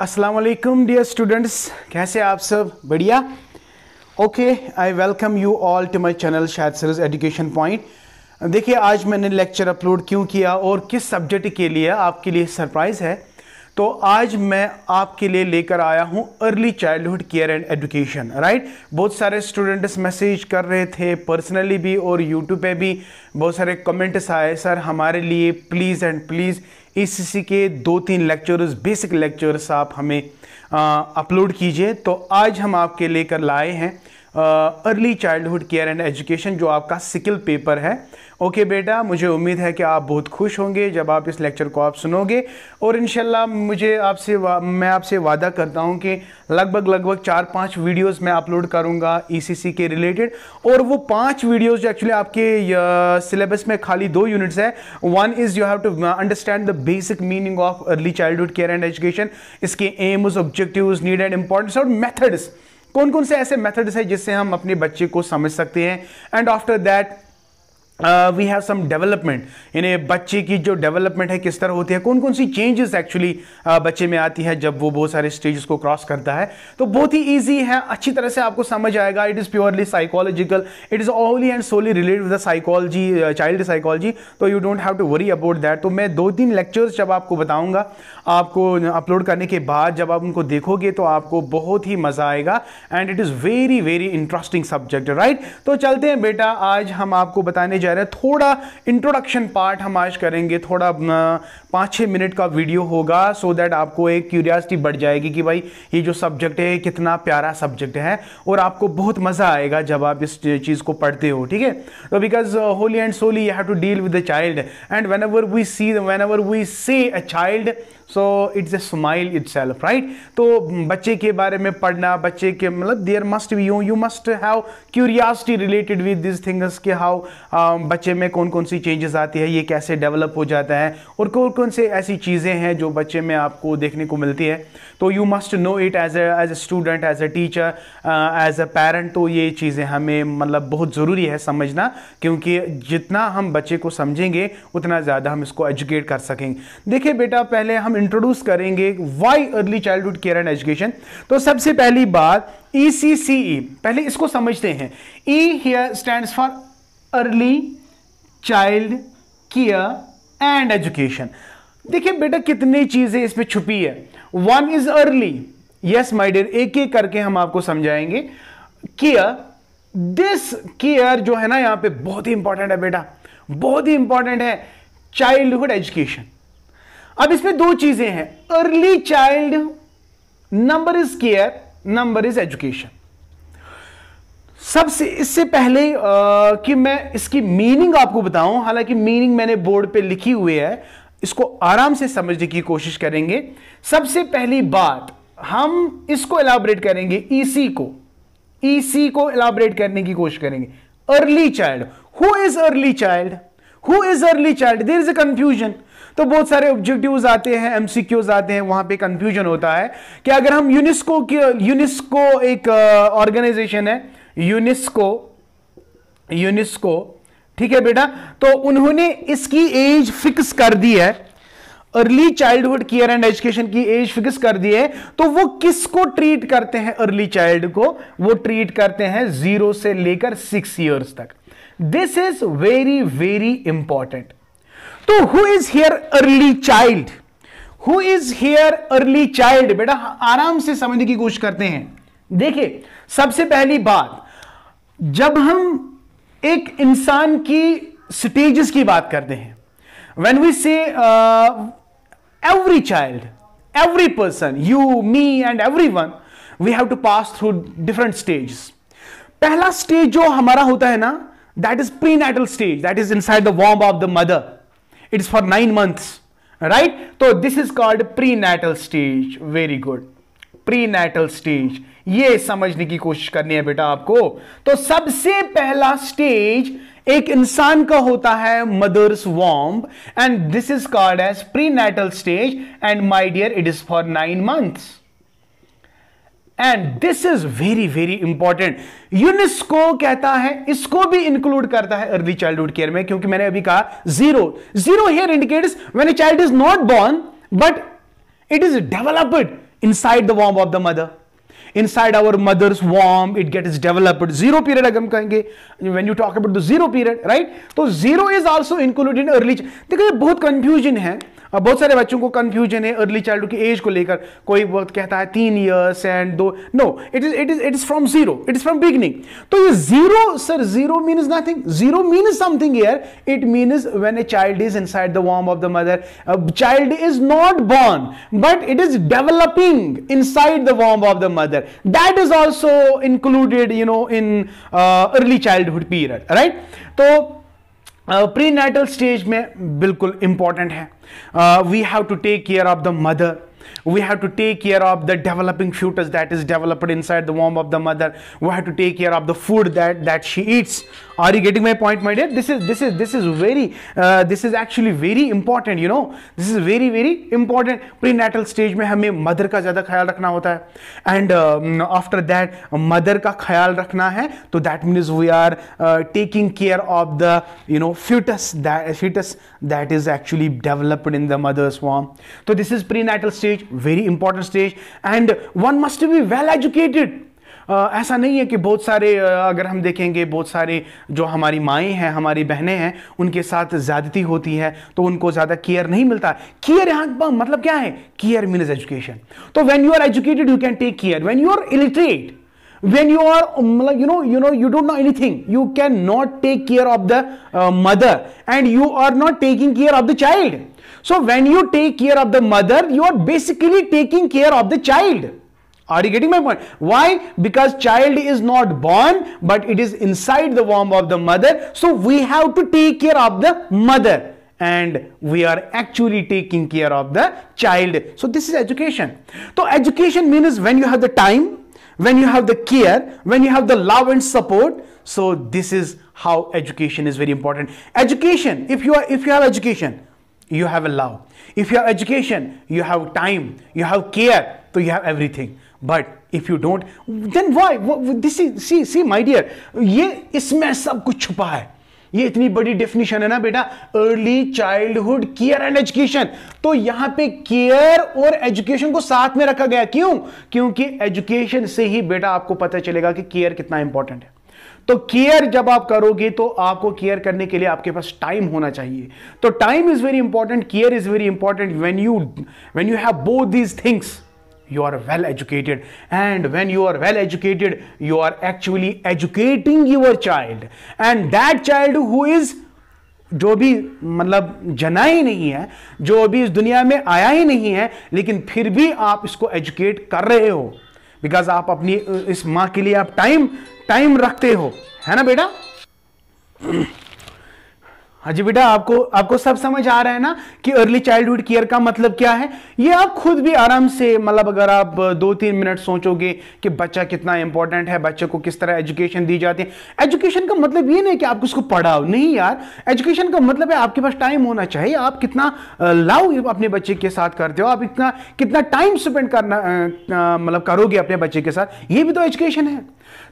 अस्सलाम dear students कैसे आप सब बढ़िया okay I welcome you all to my channel शायद सरज एजुकेशन पॉइंट देखिए आज मैंने लेक्चर अपलोड क्यों किया और किस सब्जेक्ट के लिए आपके लिए सरप्राइज़ है तो आज मैं आपके लिए लेकर आया हूं early childhood care and education right बहुत सारे स्टूडेंट्स मैसेज कर रहे थे पर्सनली भी और यूट्यूब पे भी बहुत सारे कमेंट्स आए सर हमारे लिए प्लीज़ एंड प्लीज़ इसी के दो तीन लेक्चर्स बेसिक लेक्चर्स आप हमें अपलोड कीजिए तो आज हम आपके लेकर लाए हैं early childhood care and education जो आपका सिकिल पेपर है ओके बेटा मुझे उम्मीद है कि आप बहुत खुश होंगे जब आप इस लेक्चर को आप सुनोगे और इन मुझे आपसे मैं आपसे वादा करता हूँ कि लगभग लगभग चार पाँच वीडियोज़ मैं अपलोड करूँगा ई e के रिलेटेड और वो पाँच वीडियोज़ जो एक्चुअली आपके सिलेबस में खाली दो यूनिट्स है one is you have to understand the basic meaning of early childhood care and education इसके aims objectives need and importance और मैथड्स कौन कौन से ऐसे मेथड्स हैं जिससे हम अपने बच्चे को समझ सकते हैं and after that we have some development यानी बच्चे की जो डेवलपमेंट है किस तरह होती है कौन कौन सी चेंजेस एक्चुअली uh, बच्चे में आती है जब वो बहुत सारे स्टेजेस को क्रॉस करता है तो बहुत ही ईजी है अच्छी तरह से आपको समझ आएगा it is purely psychological it is only and solely related with the psychology child psychology तो you don't have to worry about that तो मैं दो तीन लेक्चर्स जब आपको बताऊँगा आपको अपलोड करने के बाद जब आप उनको देखोगे तो आपको बहुत ही मज़ा आएगा and it is very very interesting subject right तो चलते हैं बेटा आज हम आपको बताने जा रहा है थोड़ा इंट्रोडक्शन पार्ट हम आज करेंगे थोड़ा पाँच छः मिनट का वीडियो होगा सो so दैट आपको एक क्यूरियासिटी बढ़ जाएगी कि भाई ये जो सब्जेक्ट है कितना प्यारा सब्जेक्ट है और आपको बहुत मज़ा आएगा जब आप इस चीज़ को पढ़ते हो ठीक है तो because wholly and solely you have to deal with a child and whenever we see whenever we see a child so it's a smile itself right तो बच्चे के बारे में पढ़ना बच्चे के मतलब there must be you you must have curiosity related with this things के हाउ बच्चे में कौन कौन सी चेंजेस आती है ये कैसे डेवलप हो जाता है और कौन कौन से ऐसी चीज़ें हैं जो बच्चे में आपको देखने को मिलती है तो you must know it as as a student as a teacher as a parent तो ये चीज़ें हमें मतलब बहुत ज़रूरी है समझना क्योंकि जितना हम बच्चे को समझेंगे उतना ज़्यादा हम इसको एजुकेट कर सकेंगे देखिए बेटा पहले हम इंट्रोड्यूस करेंगे why early childhood care and education तो सबसे पहली बात ई e e। पहले इसको समझते हैं E here stand for early child care and education देखिए बेटा कितनी चीजें इस पर छुपी है one is early yes my dear एक एक करके हम आपको समझाएंगे केयर दिस केयर जो है ना यहां पे बहुत ही इंपॉर्टेंट है बेटा बहुत ही इंपॉर्टेंट है चाइल्डहुड एजुकेशन अब इसमें दो चीजें हैं early child number is care number is education सबसे इससे पहले आ, कि मैं इसकी मीनिंग आपको बताऊं हालांकि मीनिंग मैंने बोर्ड पे लिखी हुई है इसको आराम से समझने की कोशिश करेंगे सबसे पहली बात हम इसको एलाबरेट करेंगे ईसी e को ईसी e को एलाबरेट करने की कोशिश करेंगे early child who is early child who is early child there is a confusion तो बहुत सारे ऑब्जेक्टिव आते हैं एमसीक्यूज आते हैं वहां पे कंफ्यूजन होता है कि अगर हम यूनिस्को की यूनिस्को एक ऑर्गेनाइजेशन है यूनिस्को यूनिस्को ठीक है बेटा तो उन्होंने इसकी एज फिक्स कर दी है early childhood care and education की एज फिक्स कर दी है तो वो किसको ट्रीट करते हैं अर्ली चाइल्ड को वो ट्रीट करते हैं जीरो से लेकर सिक्स ईयर्स तक this is very very important तो who is here early child who is here early child बेटा आराम से समझने की कोशिश करते हैं देखिए सबसे पहली बात जब हम एक इंसान की स्टेजेस की बात करते हैं when we say every child every person you me and every one we have to pass through different stage पहला स्टेज जो हमारा होता है ना that is prenatal stage that is inside the वॉर्म of the mother for nine month right तो this is called prenatal stage very good prenatal stage ये समझने की कोशिश करनी है बेटा आपको तो सबसे पहला स्टेज एक इंसान का होता है mother's womb and this is called as prenatal stage and my dear it is for nine months and this is very very important UNESCO कहता है इसको भी इंक्लूड करता है अर्ली चाइल्डहुड केयर में क्योंकि मैंने अभी कहा zero zero here indicate when a child is not born but it is developed side the वॉर्म of the mother side our mother's womb it get is developed zero period अगर हम कहेंगे when you talk about the zero period right तो zero is also included in early देखो ये बहुत confusion है अब बहुत सारे बच्चों को कंफ्यूजन है अर्ली चाइल्ड की एज को लेकर कोई बहुत कहता है तीन ईयर्स एंड दो no it is it is it is from zero it is from beginning तो ये zero sir zero mean is nothing zero mean is something year it mean is when a child is in inside the वॉर्म of the mother child is not born but it is developing in inside the वॉर्म of the mother that is also included you know in early childhood period right तो prenatal stage में बिल्कुल important है we have to take care of the mother We have to take care of the developing fetus that is developed inside the womb of the mother. We have to take care of the food that, that she eats. Are you getting my point, my dear? This is this is this is very uh, this is actually very important. You know, this is very very important. Prenatal stage में हमें mother का ज़्यादा ख्याल रखना होता है. And uh, after that, mother का ख्याल रखना है. तो that means we are uh, taking care of the you know fetus that fetus that is actually developed in the mother's womb. So this is prenatal stage. Stage very important stage and one must be well educated ऐसा नहीं है कि बहुत सारे uh, अगर हम देखेंगे बहुत सारे जो हमारी माएँ हैं हमारी बहनें हैं उनके साथ ज़्यादती होती है तो उनको ज़्यादा केयर नहीं मिलता केयर यहाँ मतलब क्या है केयर मीन एजुकेशन तो when you are educated you can take care when you are illiterate when you are you know you know you don't know anything you cannot take care of the mother and you are not taking care of the child So when you take care of the mother, you are basically taking care of the child. Are you getting my point? Why? Because child is not born, but it is inside the womb of the mother. So we have to take care of the mother and we are actually taking care of the child. So this is education. So education means when you have the time, when you have the care, when you have the love and support. So this is how education is very important. Education, if you are if you have education, you have a love if you have education you have time you have care तो you have everything but if you don't then why this is see see my dear ये इसमें सब कुछ छुपा है ये इतनी बड़ी डेफिनेशन है ना बेटा early childhood care and education तो यहां पे केयर और एजुकेशन को साथ में रखा गया क्यों क्योंकि एजुकेशन से ही बेटा आपको पता चलेगा कि केयर कितना इंपॉर्टेंट है तो केयर जब आप करोगे तो आपको केयर करने के लिए आपके पास टाइम होना चाहिए तो time is very important care is very important when you when you have both these things you are well educated and when you are well educated you are actually educating your child and that child who is जो भी मतलब जना ही नहीं है जो अभी इस दुनिया में आया ही नहीं है लेकिन फिर भी आप इसको एजुकेट कर रहे हो बिकॉज आप अपनी इस माँ के लिए आप टाइम टाइम रखते हो है ना बेटा हाँ जी बेटा आपको आपको सब समझ आ रहा है ना कि अर्ली चाइल्डहुड केयर का मतलब क्या है ये आप खुद भी आराम से मतलब अगर आप दो तीन मिनट सोचोगे कि बच्चा कितना इंपॉर्टेंट है बच्चे को किस तरह एजुकेशन दी जाती है एजुकेशन का मतलब ये नहीं कि आप उसको पढ़ाओ नहीं यार एजुकेशन का मतलब है आपके पास टाइम होना चाहिए आप कितना लाव अपने बच्चे के साथ करते हो आप इतना कितना टाइम स्पेंड करना मतलब करोगे अपने बच्चे के साथ ये भी तो एजुकेशन है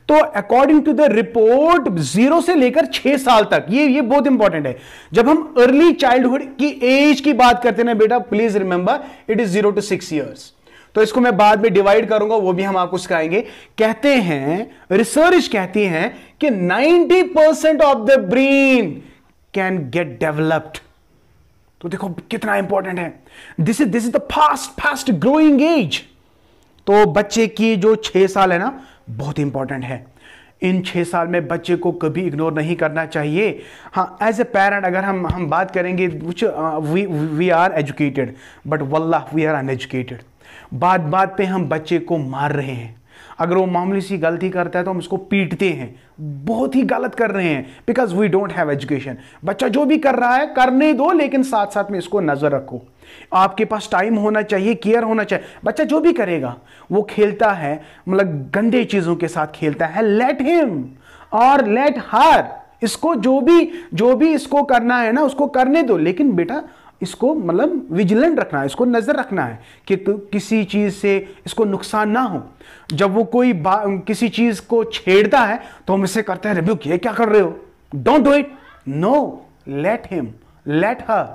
तो according to the report zero से लेकर छह साल तक ये ये बहुत इंपॉर्टेंट है जब हम अर्ली चाइल्डहुड की एज की बात करते हैं ना बेटा please remember it is zero to six years तो इसको मैं बाद में डिवाइड करूंगा वो भी हम आपको सिखाएंगे कहते हैं रिसर्च कहती है कि 90% percent of the brain can get developed तो देखो कितना इंपॉर्टेंट है this is this is the fast fast growing age तो बच्चे की जो छह साल है ना बहुत इंपॉर्टेंट है इन छः साल में बच्चे को कभी इग्नोर नहीं करना चाहिए हाँ एज ए पेरेंट अगर हम हम बात करेंगे कुछ we we are educated but वल्ला वी आर अनएजुकेटेड बात बात पे हम बच्चे को मार रहे हैं अगर वो मामूली सी गलती करता है तो हम उसको पीटते हैं बहुत ही गलत कर रहे हैं because we don't have education बच्चा जो भी कर रहा है करने दो लेकिन साथ साथ में इसको नज़र रखो आपके पास टाइम होना चाहिए केयर होना चाहिए बच्चा जो भी करेगा वो खेलता है मतलब गंदे चीज़ों के साथ खेलता है लेट हिम और लेट हर इसको जो भी जो भी इसको करना है ना उसको करने दो लेकिन बेटा इसको मतलब विजिलेंट रखना है इसको नज़र रखना है कि किसी चीज़ से इसको नुकसान ना हो जब वो कोई किसी चीज़ को छेड़ता है तो हम इसे करते हैं रिव्यू ये क्या कर रहे हो don't do it no let him let her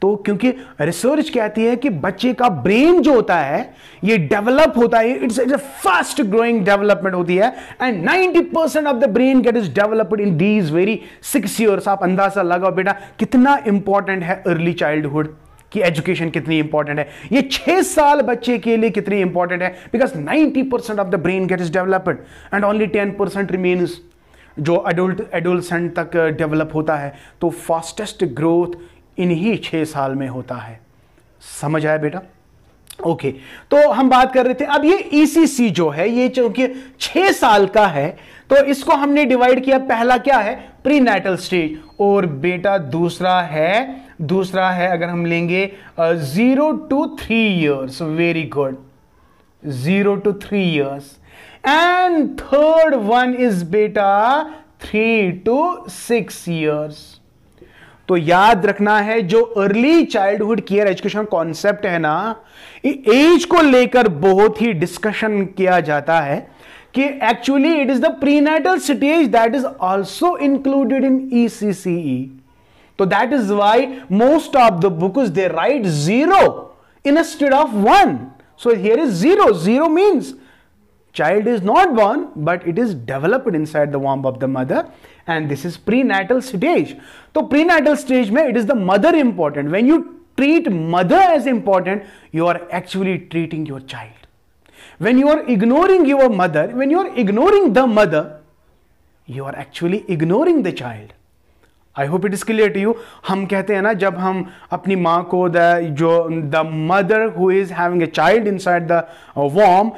तो क्योंकि रिसर्च कहती है कि बच्चे का ब्रेन जो होता है ये डेवलप होता है it's it's a fast growing development होती है and 90 percent of the brain get is developed in these very six years आप अंदाजा लगाओ बेटा कितना इंपॉर्टेंट है अर्ली चाइल्डहुड कि एजुकेशन कितनी इंपॉर्टेंट है ये छह साल बच्चे के लिए कितनी इंपॉर्टेंट है because ninety percent of the brain get is developed and only ten percent remains जो एडल्ट एडोलसेंट तक डेवलप uh, होता है तो फास्टेस्ट ग्रोथ इन्हीं छः साल में होता है समझ आया बेटा ओके okay. तो हम बात कर रहे थे अब ये ईसीसी e जो है ये चूंकि छह साल का है तो इसको हमने डिवाइड किया पहला क्या है प्री स्टेज और बेटा दूसरा है दूसरा है अगर हम लेंगे zero to three years very good zero to three years and third one is बेटा थ्री टू सिक्स इयर्स तो याद रखना है जो early childhood care education concept है ना एज को लेकर बहुत ही डिस्कशन किया जाता है कि actually it is the prenatal stage that is also included in ECCE तो that is why most of the book is they write zero stead of one so here is zero zero means child is not born but it is developed inside the womb of the mother and this is prenatal stage so prenatal stage mein it is the mother important when you treat mother as important you are actually treating your child when you are ignoring your mother when you are ignoring the mother you are actually ignoring the child I hope it is clear to you हम कहते हैं ना जब हम अपनी माँ को the जो the mother who is having a child inside the womb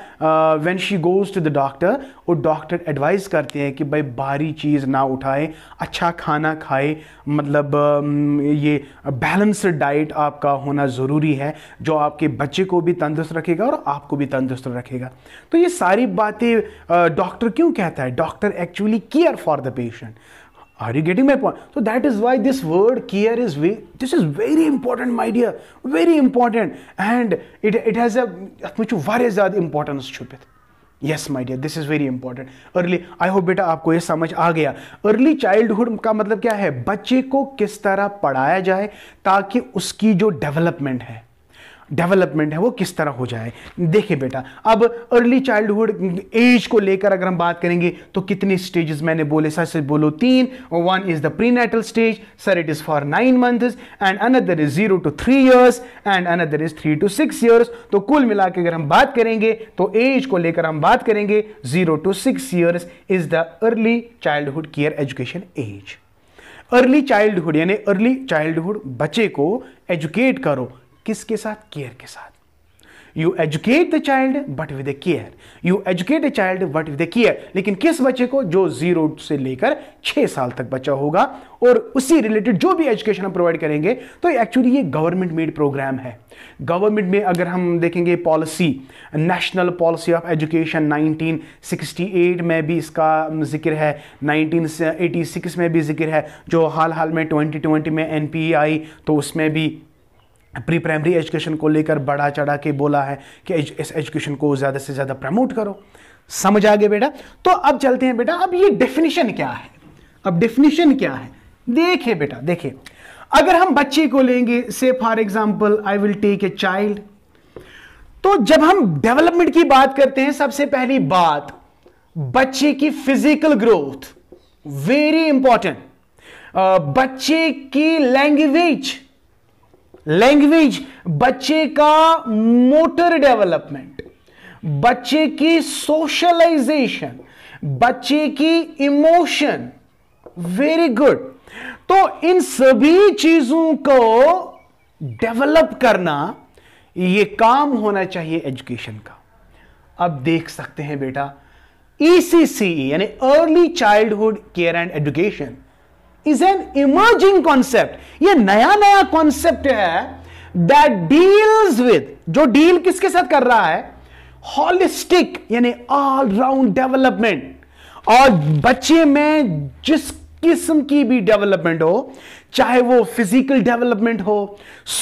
when she goes to the doctor वो डॉक्टर एडवाइस करते हैं कि भाई भारी चीज़ ना उठाए अच्छा खाना खाए मतलब um, ये बैलेंसड डाइट आपका होना ज़रूरी है जो आपके बच्चे को भी तंदुरुस्त रखेगा और आपको भी तंदुरुस्त रखेगा तो ये सारी बातें डॉक्टर uh, क्यों कहता है doctor actually care for the patient Are you getting my point? So that is why this word care is very, this is very important, my dear, very important, and it, it has a much very importance छुपित. Yes my dear this is very important early I hope बेटा आपको ये समझ आ गया early childhood का मतलब क्या है बच्चे को किस तरह पढ़ाया जाए ताकि उसकी जो डेवलपमेंट है डेवलपमेंट है वो किस तरह हो जाए देखिए बेटा अब अर्ली चाइल्डहुड एज को लेकर अगर हम बात करेंगे तो कितने स्टेजेस मैंने बोले सर से बोलो तीन one is the prenatal stage sir it is for nine months and another is zero to three years and another is three to six years तो कुल मिला के अगर हम बात करेंगे तो एज को लेकर हम बात करेंगे zero to six years is the early childhood care education as early childhood यानी अर्ली चाइल्डहुड बच्चे को एजुकेट करो किसके साथ केयर के साथ you educate the child but with a care you educate a child but with a care लेकिन किस बच्चे को जो जीरो से लेकर छः साल तक बच्चा होगा और उसी रिलेटेड जो भी एजुकेशन हम प्रोवाइड करेंगे तो एक्चुअली ये गवर्नमेंट मेड प्रोग्राम है गवर्नमेंट में अगर हम देखेंगे policy national policy of education 1968 में भी इसका जिक्र है 1986 में भी जिक्र है जो हाल हाल में 2020 में एन e तो उसमें भी प्री प्राइमरी एजुकेशन को लेकर बढ़ा चढ़ा के बोला है कि इस एजुकेशन को ज़्यादा से ज़्यादा प्रमोट करो समझ आ गए बेटा तो अब चलते हैं बेटा अब ये डेफिनेशन क्या है अब डेफिनेशन क्या है देखिए बेटा देखिए अगर हम बच्चे को लेंगे से for example I will take a child तो जब हम डेवलपमेंट की बात करते हैं सबसे पहली बात बच्चे की फिजिकल ग्रोथ वेरी इंपॉर्टेंट बच्चे की लैंग्वेज लैंग्वेज बच्चे का मोटर डेवलपमेंट बच्चे की सोशलाइजेशन बच्चे की इमोशन वेरी गुड तो इन सभी चीजों को डेवलप करना ये काम होना चाहिए एजुकेशन का अब देख सकते हैं बेटा ईसीसी e e, यानी early childhood care and education is an emerging concept ये नया नया कॉन्सेप्ट है दैट डील्स विद जो डील किसके साथ कर रहा है हॉलिस्टिक यानी ऑल राउंड डेवलपमेंट और बच्चे में जिस किस्म की भी डेवलपमेंट हो चाहे वो फिजिकल डेवलपमेंट हो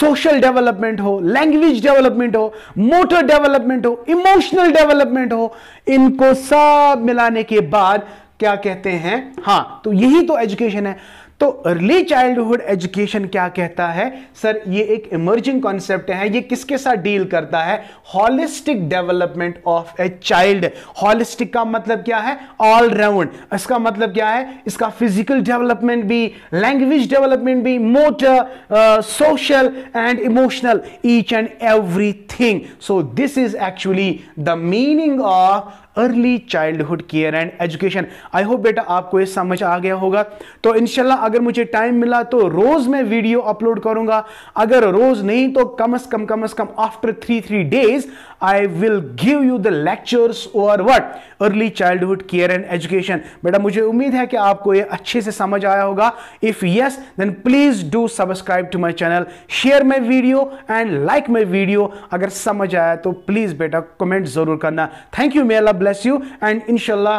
सोशल डेवलपमेंट हो लैंग्वेज डेवलपमेंट हो मोटर डेवलपमेंट हो इमोशनल डेवलपमेंट हो इनको सब मिलाने के बाद क्या कहते हैं हाँ तो यही तो एजुकेशन है तो अर्ली चाइल्डहुड एजुकेशन क्या कहता है सर ये एक इमर्जिंग कॉन्सेप्ट है ये किसके साथ डील करता है holistic development of a child holistic का मतलब क्या है ऑल राउंड इसका मतलब क्या है इसका फिजिकल डेवलपमेंट भी लैंग्वेज डेवलपमेंट भी motor social and emotional each and everything so this is actually the meaning of early childhood care and education I hope बेटा आपको ये समझ आ गया होगा तो इनशाला अगर मुझे टाइम मिला तो रोज मैं वीडियो अपलोड करूंगा अगर रोज नहीं तो कम अज कम कम अज कम after three three days I will give you the lectures और what early childhood care and education बेटा मुझे उम्मीद है कि आपको ये अच्छे से समझ आया होगा if yes then please do subscribe to my channel share my video and like my video अगर समझ आया तो प्लीज बेटा कमेंट जरूर करना thank you may Allah bless you and इनशाला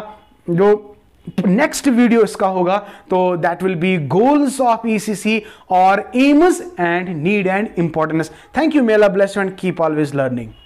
जो नेक्स्ट वीडियो इसका होगा तो that will be goals of ECC और aims and need and importance thank you मेला bless and keep always learning